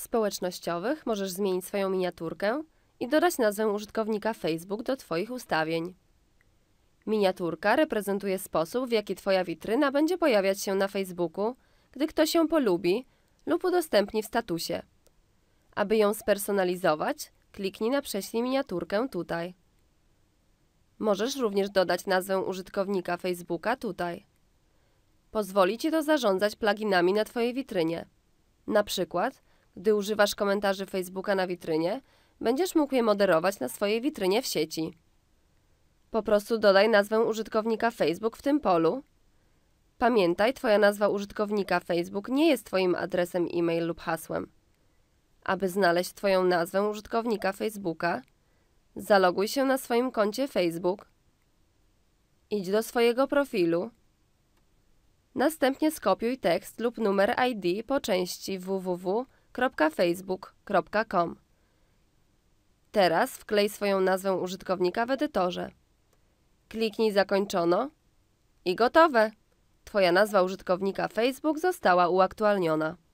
społecznościowych możesz zmienić swoją miniaturkę i dodać nazwę użytkownika Facebook do Twoich ustawień. Miniaturka reprezentuje sposób, w jaki Twoja witryna będzie pojawiać się na Facebooku, gdy ktoś ją polubi lub udostępni w statusie. Aby ją spersonalizować, kliknij na prześlij miniaturkę tutaj. Możesz również dodać nazwę użytkownika Facebooka tutaj. Pozwoli Ci to zarządzać pluginami na Twojej witrynie. Na przykład gdy używasz komentarzy Facebooka na witrynie, będziesz mógł je moderować na swojej witrynie w sieci. Po prostu dodaj nazwę użytkownika Facebook w tym polu. Pamiętaj, Twoja nazwa użytkownika Facebook nie jest Twoim adresem e-mail lub hasłem. Aby znaleźć Twoją nazwę użytkownika Facebooka, zaloguj się na swoim koncie Facebook. Idź do swojego profilu. Następnie skopiuj tekst lub numer ID po części www www.facebook.com. Teraz wklej swoją nazwę użytkownika w edytorze. Kliknij Zakończono i gotowe! Twoja nazwa użytkownika Facebook została uaktualniona.